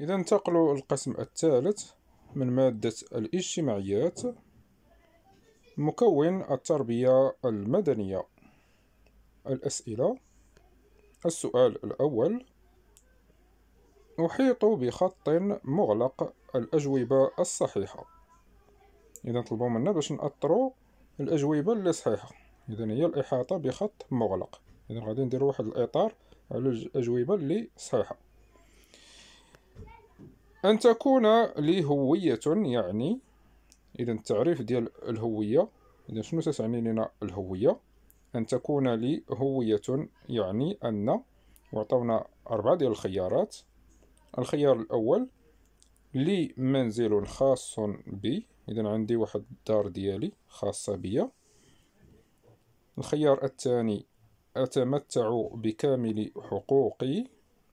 إذا انتقلوا القسم الثالث من مادة الاجتماعيات مكون التربية المدنية الأسئلة السؤال الأول أحيط بخط مغلق الأجوبة الصحيحة إذا طلبوا منا باش نأطروا الأجوبة اللي صحيحة إذا هي الإحاطة بخط مغلق إذا غادي ندير واحد الإطار على الأجوبة اللي صحيحة أن تكون لي هوية يعني إذا التعريف ديال الهوية إذا شنو تتعني لنا الهوية أن تكون لي هوية يعني أن وعطونا أربعة ديال الخيارات الخيار الأول لي منزل خاص بي إذا عندي واحد الدار ديالي خاصة بيا الخيار الثاني أتمتع بكامل حقوقي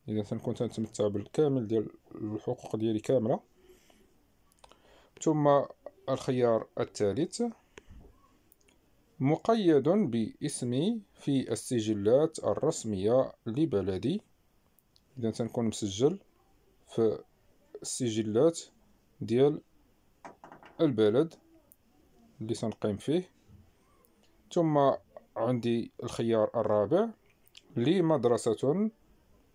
اذا تنكون تنتمتع بالكامل ديال الحقوق ديالي كامله ثم الخيار الثالث مقيد باسمي في السجلات الرسميه لبلدي اذا تنكون مسجل في السجلات ديال البلد اللي تنقيم فيه ثم عندي الخيار الرابع لي مدرسة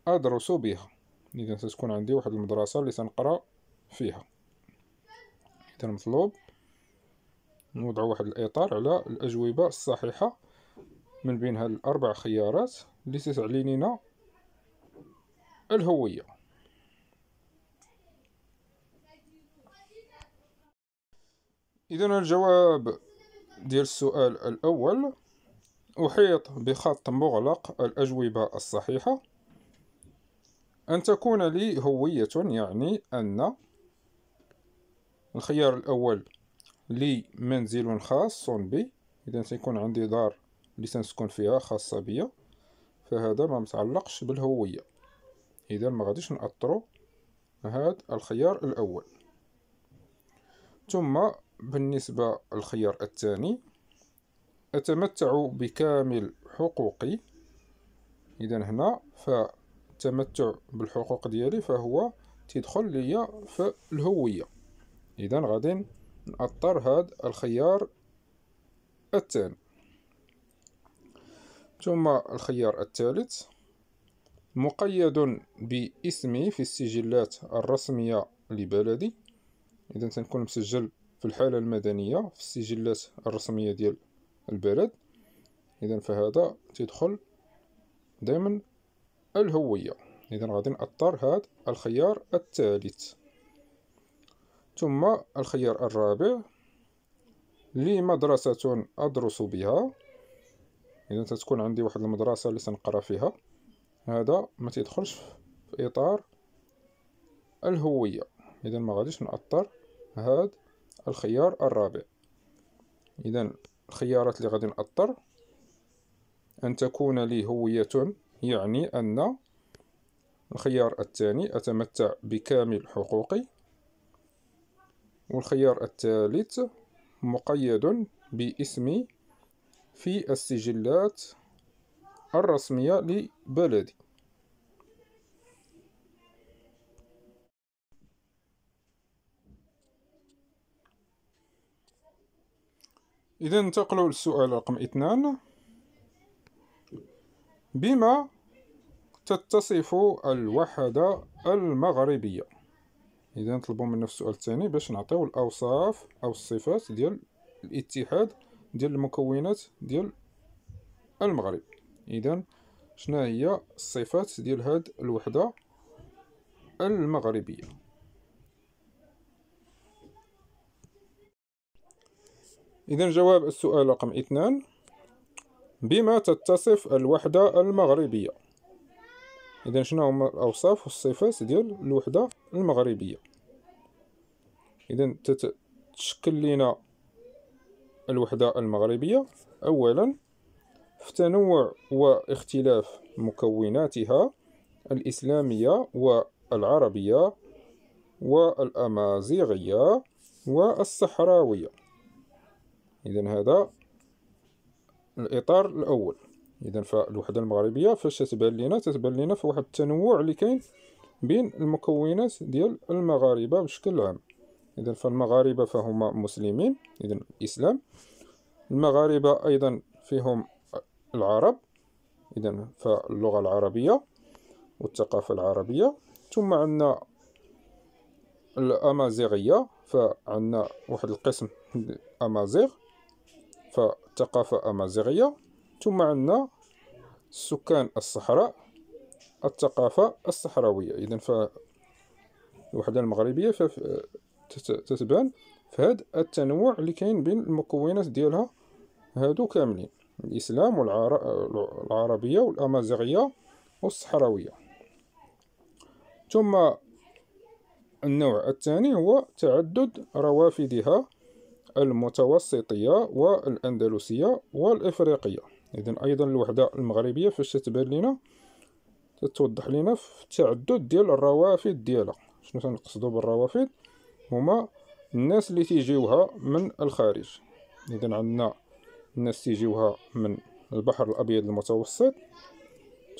أدرس بها إذا ستكون عندي واحد المدرسة اللي سنقرأ فيها إذا مطلوب نوضع واحد الإطار على الأجوبة الصحيحة من بين هاد الأربع خيارات اللي تسعلي الهوية إذا الجواب ديال السؤال الأول أحيط بخط مغلق الأجوبة الصحيحة أن تكون لي هوية يعني أن الخيار الأول لي منزل خاص بي إذا سيكون عندي دار اللي سنسكن فيها خاصة بي فهذا ما متعلقش بالهوية إذا ما غاديش نأطرو هذا الخيار الأول ثم بالنسبة للخيار الثاني أتمتع بكامل حقوقي إذا هنا ف التمتع بالحقوق ديالي فهو تيدخل ليا في الهوية إذا غادي نأطر هاد الخيار الثاني ثم الخيار الثالث مقيد باسمي في السجلات الرسمية لبلدي إذا تنكون مسجل في الحالة المدنية في السجلات الرسمية ديال البلد إذا فهذا تيدخل ضمن الهوية إذا غادي نأطر هاد الخيار الثالث ثم الخيار الرابع لي مدرسة أدرس بها إذا تتكون عندي واحد المدرسة اللي سنقرا فيها هذا ما تيدخلش في إطار الهوية إذا ما غاديش نأطر هاد الخيار الرابع إذا الخيارات اللي غادي نأطر أن تكون لي هوية يعني أن الخيار الثاني أتمتع بكامل حقوقي والخيار الثالث مقيد باسمي في السجلات الرسمية لبلدي إذا ننتقل للسؤال رقم اثنان بما تتصف الوحدة المغربية إذا نطلبوا من نفس السؤال الثاني باش نعطيو الأوصاف أو الصفات ديال الاتحاد ديال المكونات ديال المغرب إذا شنا هي الصفات ديال هاد الوحدة المغربية إذا جواب السؤال رقم اثنان بما تتصف الوحدة المغربية اذا شنو هما الاوصاف والصفات ديال الوحده المغربيه اذا تتشكل لنا الوحده المغربيه اولا في تنوع واختلاف مكوناتها الاسلاميه والعربيه والامازيغيه والصحراويه اذا هذا الاطار الاول اذا فالوحده المغربيه فاش تتبان لينا تتبان لينا في واحد التنوع اللي كاين بين المكونات ديال المغاربه بشكل عام اذا فالمغاربه فهما مسلمين اذا الاسلام المغاربه ايضا فيهم العرب اذا فاللغه العربيه والثقافه العربيه ثم عندنا الامازيغيه فعندنا واحد القسم امازيغ فالثقافه امازيغيه ثم عندنا سكان الصحراء الثقافة الصحراوية إذا فالوحدة المغربية تتبان في هذا التنوع اللي كاين بين المكونات ديالها هادو كاملين الإسلام والعربية والأمازيغية والصحراوية ثم النوع الثاني هو تعدد روافدها المتوسطية والأندلسية والإفريقية اذا ايضا الوحده المغربيه فاش تتبان لينا تتوضح لينا في التعدد ديال الروافد ديالها شنو تنقصدو بالروافد هما الناس اللي تيجيوها من الخارج اذا عندنا الناس تيجيوها من البحر الابيض المتوسط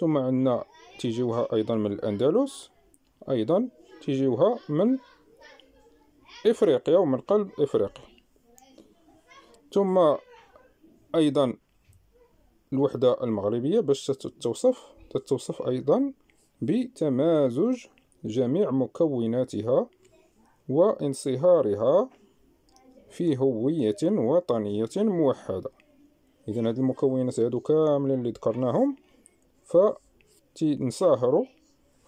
ثم عندنا تيجيوها ايضا من الاندلس ايضا تيجيوها من افريقيا ومن قلب افريقيا ثم ايضا الوحدة المغربية باش تتوصف تتوصف أيضا بتمازج جميع مكوناتها وانصهارها في هوية وطنية موحدة إذا هاد المكونات هادو كاملين اللي ذكرناهم فتنصهروا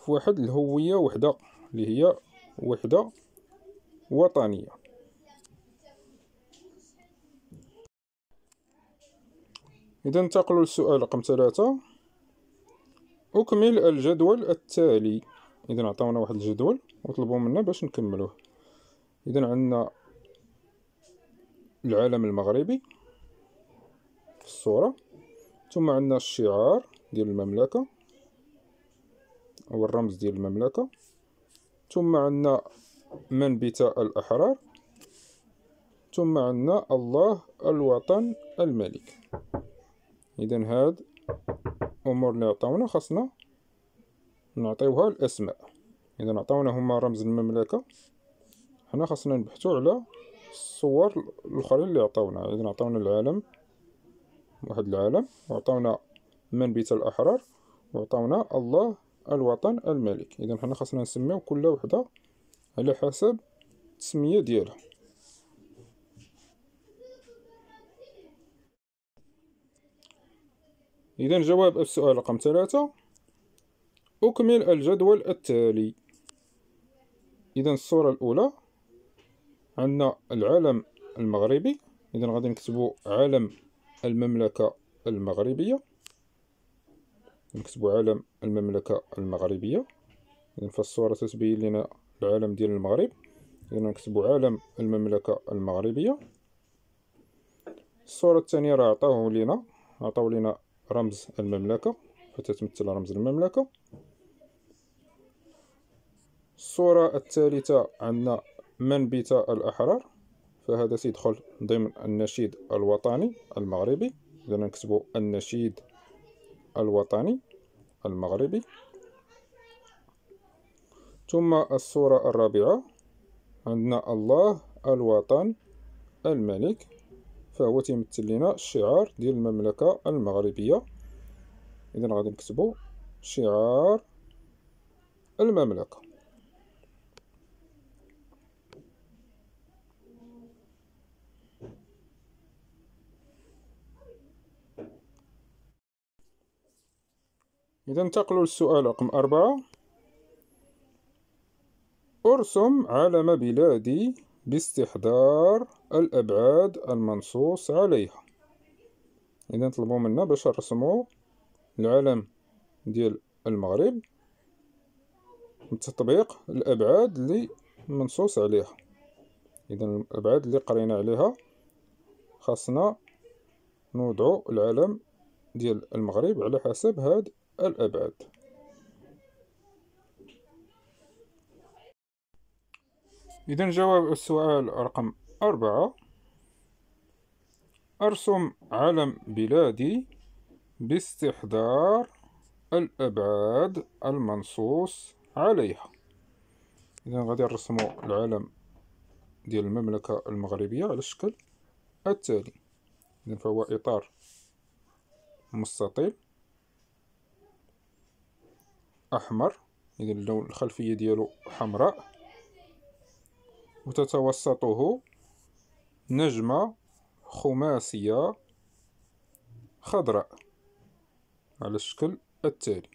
في واحد الهوية وحدة اللي هي وحدة وطنية إذا ننتقل للسؤال رقم ثلاثة أكمل الجدول التالي إذا عطاونا واحد الجدول وطلبوا منا باش نكملوه إذا عندنا العالم المغربي في الصورة ثم عندنا الشعار ديال المملكة أو الرمز ديال المملكة ثم عندنا منبت الأحرار ثم عندنا الله الوطن الملك اذا هاد امور اللي عطاونا خاصنا نعطيوها الاسماء اذا عطاونا هما رمز المملكه حنا خاصنا نبحثوا على الصور الاخرين اللي عطاونا اذا عطاونا العالم واحد العالم وعطاونا منبت الاحرار وعطاونا الله الوطن الملك اذا حنا خاصنا نسميو كل وحده على حسب التسميه ديالها إذا جواب السؤال رقم ثلاثة أكمل الجدول التالي إذا الصورة الأولى عندنا العالم المغربي إذا غادي نكتبو عالم المملكة المغربية نكتبو عالم المملكة المغربية إذا فالصورة تتبين لنا العالم ديال المغرب إذا نكتبو عالم المملكة المغربية الصورة الثانية راه عطاوه لينا عطاو لينا رمز المملكة فتتمثل رمز المملكة الصورة الثالثة عندنا منبت الأحرار فهذا سيدخل ضمن النشيد الوطني المغربي إذا نكتبو النشيد الوطني المغربي ثم الصورة الرابعة عندنا الله الوطن الملك فهو تيمثل لنا الشعار ديال المملكة المغربية إذا غادي نكتبو شعار المملكة إذا انتقلوا للسؤال رقم أربعة أرسم علم بلادي باستحضار الأبعاد المنصوص عليها إذا طلبوا منا باش نرسمو العلم ديال المغرب بتطبيق الأبعاد اللي منصوص عليها إذا الأبعاد اللي قرينا عليها خاصنا نوضعو العلم ديال المغرب على حسب هاد الأبعاد إذا جواب السؤال رقم أربعة أرسم علم بلادي باستحضار الأبعاد المنصوص عليها إذا غادي نرسمو العلم ديال المملكة المغربية على الشكل التالي إذا فهو إطار مستطيل أحمر إذا اللون الخلفية ديالو حمراء وتتوسطه نجمة خماسية خضراء على الشكل التالي